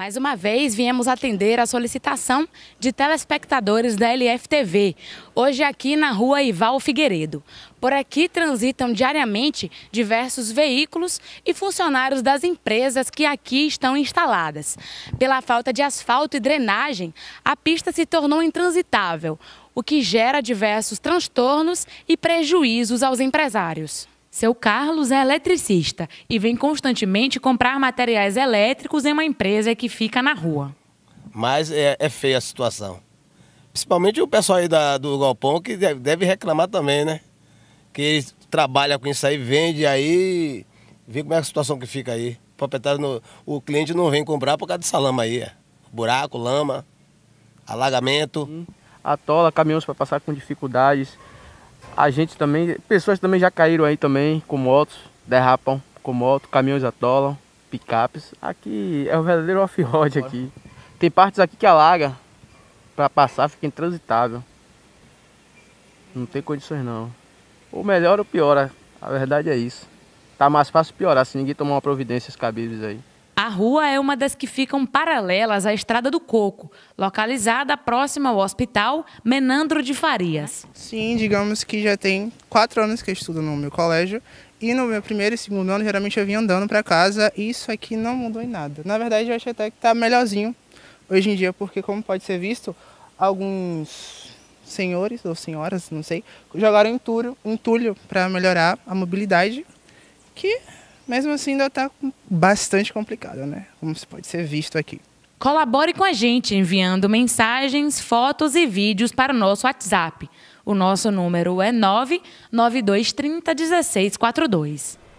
Mais uma vez, viemos atender a solicitação de telespectadores da LFTV, hoje aqui na rua Ival Figueiredo. Por aqui transitam diariamente diversos veículos e funcionários das empresas que aqui estão instaladas. Pela falta de asfalto e drenagem, a pista se tornou intransitável, o que gera diversos transtornos e prejuízos aos empresários. Seu Carlos é eletricista e vem constantemente comprar materiais elétricos em uma empresa que fica na rua. Mas é, é feia a situação. Principalmente o pessoal aí da, do Galpão que deve reclamar também, né? Que trabalha com isso aí, vende aí, vê como é a situação que fica aí. O proprietário, o cliente não vem comprar por causa dessa lama aí. É. Buraco, lama, alagamento. Hum. Atola caminhões para passar com dificuldades. A gente também, pessoas também já caíram aí também com motos, derrapam com moto, caminhões atolam, picapes. Aqui é o verdadeiro off-road aqui. Tem partes aqui que alaga, para passar fica intransitável. Não tem condições não. Ou melhor ou piora, a verdade é isso. Tá mais fácil piorar se ninguém tomar uma providência cabelos aí rua é uma das que ficam paralelas à Estrada do Coco, localizada próxima ao Hospital Menandro de Farias. Sim, digamos que já tem quatro anos que eu estudo no meu colégio e no meu primeiro e segundo ano, geralmente eu vinha andando para casa e isso aqui não mudou em nada. Na verdade, eu acho até que está melhorzinho hoje em dia, porque como pode ser visto, alguns senhores ou senhoras, não sei, jogaram entulho, entulho para melhorar a mobilidade, que mesmo assim ainda está bastante complicado, né? Como se pode ser visto aqui. Colabore com a gente enviando mensagens, fotos e vídeos para o nosso WhatsApp. O nosso número é 992301642. 1642.